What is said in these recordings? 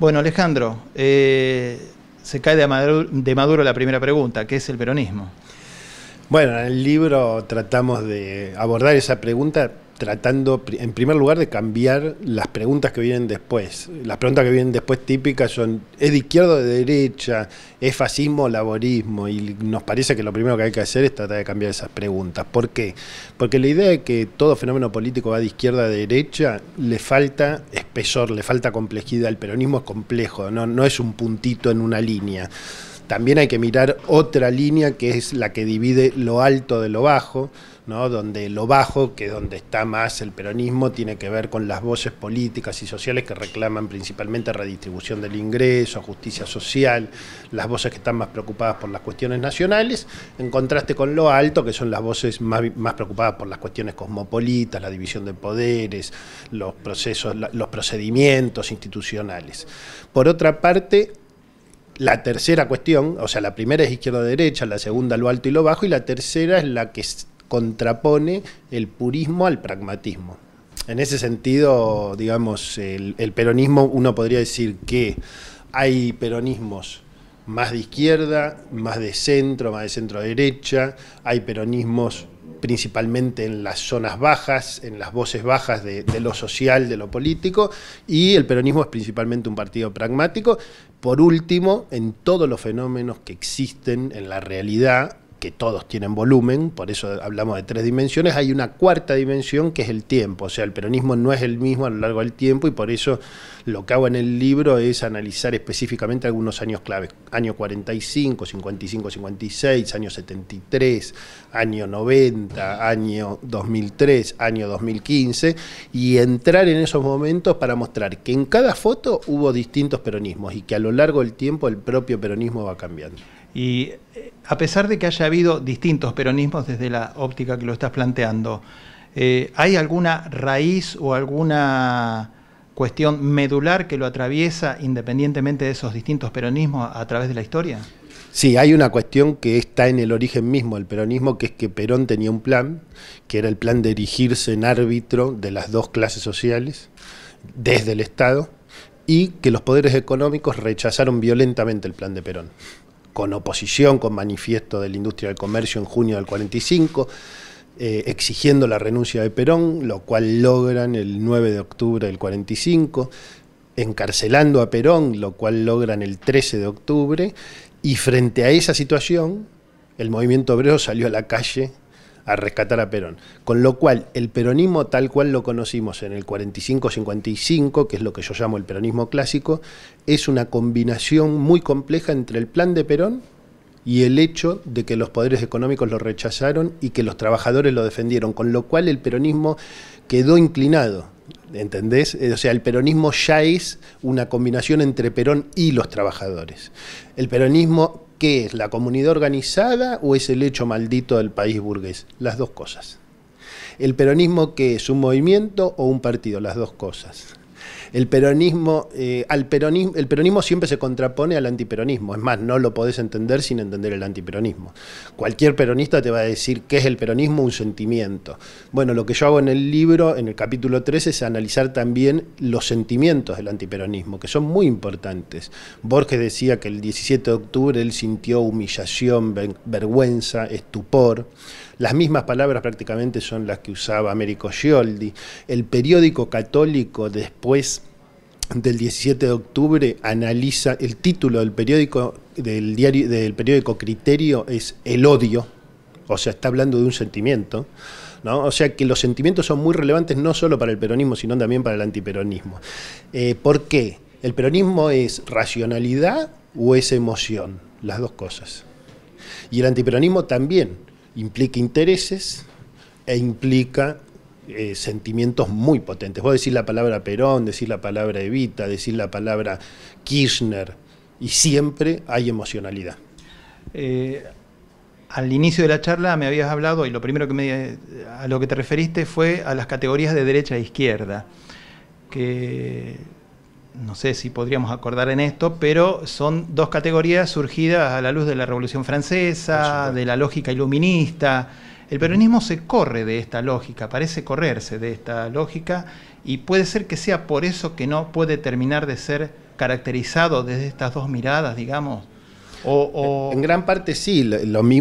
Bueno, Alejandro, eh, se cae de de Maduro la primera pregunta, ¿qué es el peronismo? Bueno, en el libro tratamos de abordar esa pregunta tratando en primer lugar de cambiar las preguntas que vienen después. Las preguntas que vienen después típicas son, ¿es de izquierda o de derecha? ¿Es fascismo o laborismo? Y nos parece que lo primero que hay que hacer es tratar de cambiar esas preguntas. ¿Por qué? Porque la idea de que todo fenómeno político va de izquierda a derecha le falta espesor, le falta complejidad. El peronismo es complejo, no, no es un puntito en una línea. También hay que mirar otra línea que es la que divide lo alto de lo bajo donde lo bajo, que es donde está más el peronismo, tiene que ver con las voces políticas y sociales que reclaman principalmente redistribución del ingreso, justicia social, las voces que están más preocupadas por las cuestiones nacionales, en contraste con lo alto, que son las voces más, más preocupadas por las cuestiones cosmopolitas, la división de poderes, los procesos, los procedimientos institucionales. Por otra parte, la tercera cuestión, o sea, la primera es izquierda-derecha, la segunda lo alto y lo bajo, y la tercera es la que contrapone el purismo al pragmatismo. En ese sentido, digamos, el, peronismo, uno podría decir que hay peronismos más de izquierda, más de centro, más de centro derecha, hay peronismos principalmente en las zonas bajas, en las voces bajas de, de, lo social, de lo político, y el peronismo es principalmente un partido pragmático. Por último, en todos los fenómenos que existen en la realidad, que todos tienen volumen, por eso hablamos de tres dimensiones, hay una cuarta dimensión que es el tiempo, o sea, el peronismo no es el mismo a lo largo del tiempo y por eso lo que hago en el libro es analizar específicamente algunos años claves, año 45, 55, 56, año 73, año 90, año 2003, año 2015, y entrar en esos momentos para mostrar que en cada foto hubo distintos peronismos y que a lo largo del tiempo el propio peronismo va cambiando. Y eh, a pesar de que haya habido distintos peronismos desde la óptica que lo estás planteando, eh, ¿hay alguna raíz o alguna cuestión medular que lo atraviesa independientemente de esos distintos peronismos a través de la historia? Sí, hay una cuestión que está en el origen mismo del peronismo, que es que Perón tenía un plan, que era el plan de erigirse en árbitro de las dos clases sociales, desde el Estado, y que los poderes económicos rechazaron violentamente el plan de Perón con oposición, con manifiesto de la industria del comercio en junio del 45, eh, exigiendo la renuncia de Perón, lo cual logran el 9 de octubre del 45, encarcelando a Perón, lo cual logran el 13 de octubre, y frente a esa situación, el movimiento obrero salió a la calle a rescatar a Perón. Con lo cual, el peronismo tal cual lo conocimos en el 45-55, que es lo que yo llamo el peronismo clásico, es una combinación muy compleja entre el plan de Perón y el hecho de que los poderes económicos lo rechazaron y que los trabajadores lo defendieron, con lo cual el peronismo quedó inclinado. ¿Entendés? Eh, o sea, el peronismo ya es una combinación entre Perón y los trabajadores. El peronismo ¿Qué es? ¿La comunidad organizada o es el hecho maldito del país burgués? Las dos cosas. ¿El peronismo qué es? ¿Un movimiento o un partido? Las dos cosas el peronismo, eh, al peronismo, el peronismo siempre se contrapone al antiperonismo. Es más, no lo podés entender sin entender el antiperonismo. Cualquier peronista te va a decir qué es el peronismo, un sentimiento. Bueno, lo que yo hago en el libro, en el capítulo 13, es analizar también los sentimientos del antiperonismo, que son muy importantes. Borges decía que el 17 de octubre él sintió humillación, vergüenza, estupor. Las mismas palabras prácticamente son las que usaba Américo Gioldi. El periódico católico después del 17 de octubre analiza el título del periódico del diario del periódico Criterio es el odio, o sea, está hablando de un sentimiento. ¿No? O sea que los sentimientos son muy relevantes no solo para el peronismo, sino también para el antiperonismo. Eh, ¿Por qué? ¿El peronismo es racionalidad o es emoción? Las dos cosas. Y el antiperonismo también implica intereses e implica eh, sentimientos muy potentes. Vos decís la palabra Perón, decís la palabra Evita, decís la palabra Kirchner, y siempre hay emocionalidad. Eh, al inicio de la charla me habías hablado, y lo primero que me, a lo que te referiste fue a las categorías de derecha e izquierda, que no sé si podríamos acordar en esto, pero son dos categorías surgidas a la luz de la Revolución Francesa, de la lógica iluminista. El peronismo se corre de esta lógica, parece correrse de esta lógica y puede ser que sea por eso que no puede terminar de ser caracterizado desde estas dos miradas, digamos, en gran parte sí,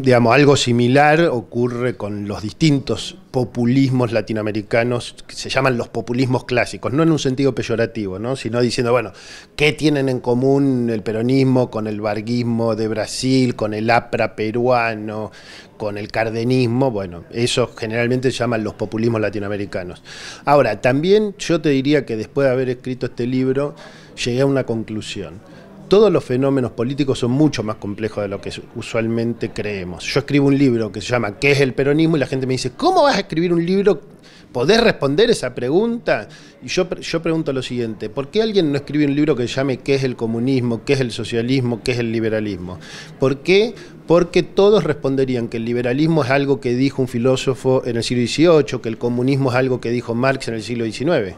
digamos, algo similar ocurre con los distintos populismos latinoamericanos, que se llaman los populismos clásicos, no en un sentido peyorativo, ¿no? sino diciendo, bueno, ¿qué tienen en común el peronismo con el varguismo de Brasil, con el APRA peruano, con el cardenismo? Bueno, eso generalmente se llaman los populismos latinoamericanos. Ahora, también yo te diría que después de haber escrito este libro, llegué a una conclusión todos los fenómenos políticos son mucho más complejos de lo que usualmente creemos. Yo escribo un libro que se llama ¿Qué es el peronismo? Y la gente me dice, ¿cómo vas a escribir un libro? ¿Podés responder esa pregunta? Y yo, yo pregunto lo siguiente, ¿por qué alguien no escribe un libro que se llame ¿Qué es el comunismo? ¿Qué es el socialismo? ¿Qué es el liberalismo? ¿Por qué? Porque todos responderían que el liberalismo es algo que dijo un filósofo en el siglo XVIII, que el comunismo es algo que dijo Marx en el siglo XIX.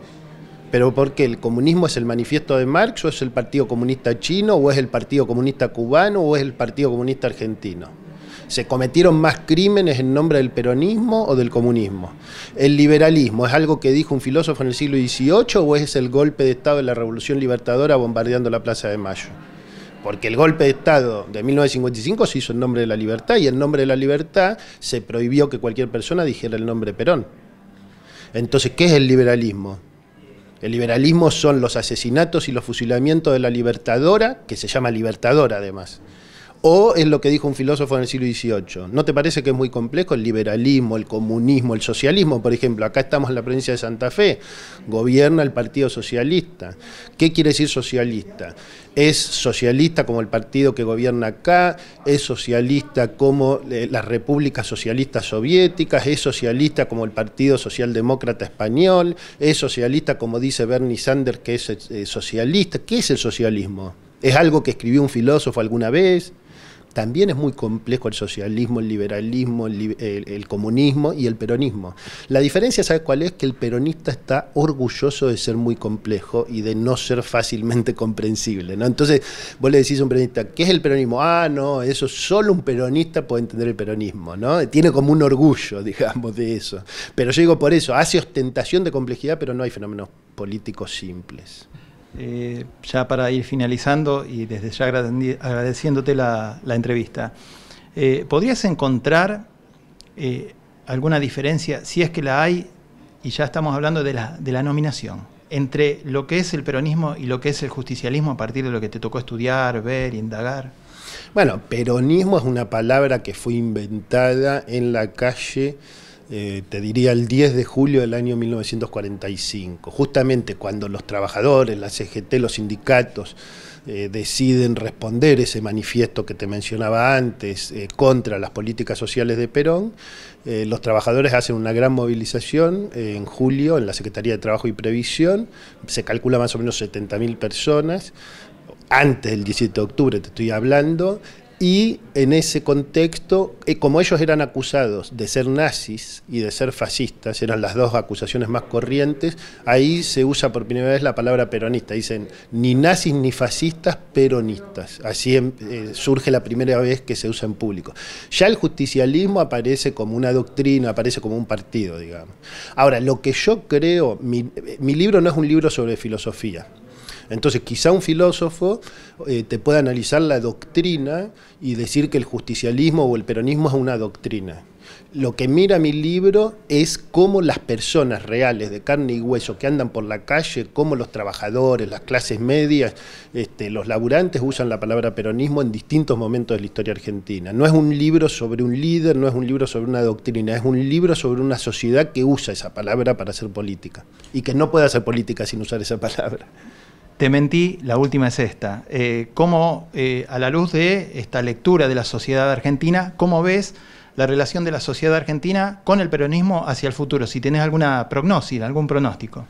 Pero porque el comunismo es el manifiesto de Marx, o es el Partido Comunista Chino, o es el Partido Comunista Cubano, o es el Partido Comunista Argentino. Se cometieron más crímenes en nombre del peronismo o del comunismo. El liberalismo es algo que dijo un filósofo en el siglo XVIII o es el golpe de Estado de la Revolución Libertadora bombardeando la Plaza de Mayo. Porque el golpe de Estado de 1955 se hizo en nombre de la libertad y en nombre de la libertad se prohibió que cualquier persona dijera el nombre Perón. Entonces, ¿qué es el liberalismo? El liberalismo son los asesinatos y los fusilamientos de la libertadora, que se llama libertadora además, o es lo que dijo un filósofo en el siglo XVIII. ¿No te parece que es muy complejo el liberalismo, el comunismo, el socialismo? Por ejemplo, acá estamos en la provincia de Santa Fe, gobierna el Partido Socialista. ¿Qué quiere decir socialista? ¿Es socialista como el partido que gobierna acá? ¿Es socialista como eh, las repúblicas socialistas soviéticas? ¿Es socialista como el Partido Socialdemócrata Español? ¿Es socialista como dice Bernie Sanders que es eh, socialista? ¿Qué es el socialismo? ¿Es algo que escribió un filósofo alguna vez? también es muy complejo el socialismo, el liberalismo, el, comunismo y el peronismo. La diferencia, ¿sabes cuál es? Que el peronista está orgulloso de ser muy complejo y de no ser fácilmente comprensible. ¿no? Entonces, vos le decís a un peronista, ¿qué es el peronismo? Ah, no, eso solo un peronista puede entender el peronismo, ¿no? Tiene como un orgullo, digamos, de eso. Pero yo digo por eso, hace ostentación de complejidad, pero no hay fenómenos políticos simples. Eh, ya para ir finalizando y desde ya agradeciéndote la, entrevista, eh, ¿podrías encontrar eh, alguna diferencia, si es que la hay, y ya estamos hablando de la, de la nominación, entre lo que es el peronismo y lo que es el justicialismo a partir de lo que te tocó estudiar, ver, indagar? Bueno, peronismo es una palabra que fue inventada en la calle eh, te diría el 10 de julio del año 1945, justamente cuando los trabajadores, la CGT, los sindicatos eh, deciden responder ese manifiesto que te mencionaba antes eh, contra las políticas sociales de Perón, los trabajadores hacen una gran movilización en julio en la Secretaría de Trabajo y Previsión, se calcula más o menos 70.000 personas, antes del 17 de octubre te estoy hablando, y en ese contexto, eh, como ellos eran acusados de ser nazis y de ser fascistas, eran las dos acusaciones más corrientes, ahí se usa por primera vez la palabra peronista. Dicen ni nazis ni fascistas, peronistas. Así em, eh, surge la primera vez que se usa en público. Ya el justicialismo aparece como una doctrina, aparece como un partido, digamos. Ahora, lo que yo creo, mi eh, libro no es un libro sobre filosofía entonces quizá un filósofo eh, te pueda analizar la doctrina y decir que el justicialismo o el peronismo es una doctrina. Lo que mira mi libro es cómo las personas reales de carne y hueso que andan por la calle, cómo los trabajadores, las clases medias, este, los laburantes usan la palabra peronismo en distintos momentos de la historia argentina. No es un libro sobre un líder, no es un libro sobre una doctrina, es un libro sobre una sociedad que usa esa palabra para hacer política y que no puede hacer política sin usar esa palabra. Te mentí, la última es esta. Eh, ¿Cómo, eh, a la luz de esta lectura de la sociedad argentina, cómo ves la relación de la sociedad argentina con el peronismo hacia el futuro? Si tenés alguna prognosis, algún pronóstico.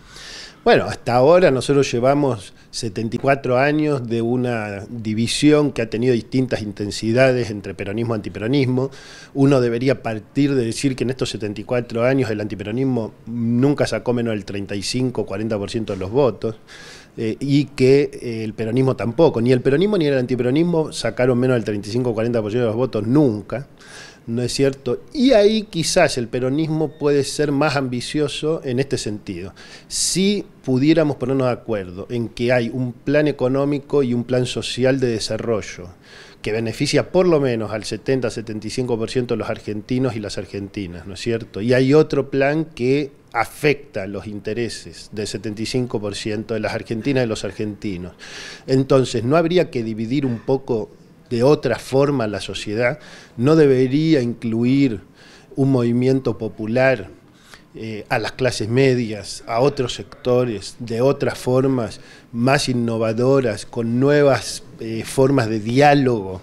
Bueno, hasta ahora nosotros llevamos 74 años de una división que ha tenido distintas intensidades entre peronismo y antiperonismo. Uno debería partir de decir que en estos 74 años el antiperonismo nunca sacó menos del 35 40% de los votos y que eh, el peronismo tampoco. Ni el peronismo ni el antiperonismo sacaron menos del 35 o 40% de los votos nunca. ¿no es cierto? Y ahí quizás el peronismo puede ser más ambicioso en este sentido. Si pudiéramos ponernos de acuerdo en que hay un plan económico y un plan social de desarrollo que beneficia por lo menos al 70-75% de los argentinos y las argentinas, ¿no es cierto? Y hay otro plan que afecta los intereses del 75% de las argentinas y los argentinos. Entonces, ¿no habría que dividir un poco de otra forma la sociedad, no debería incluir un movimiento popular eh, a las clases medias, a otros sectores, de otras formas más innovadoras, con nuevas eh, formas de diálogo,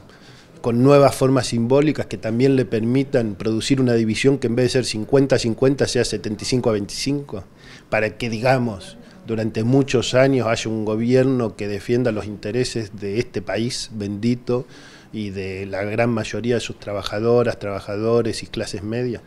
con nuevas formas simbólicas que también le permitan producir una división que en vez de ser 50-50 sea 75-25, para que digamos durante muchos años haya un gobierno que defienda los intereses de este país bendito y de la gran mayoría de sus trabajadoras, trabajadores y clases medias.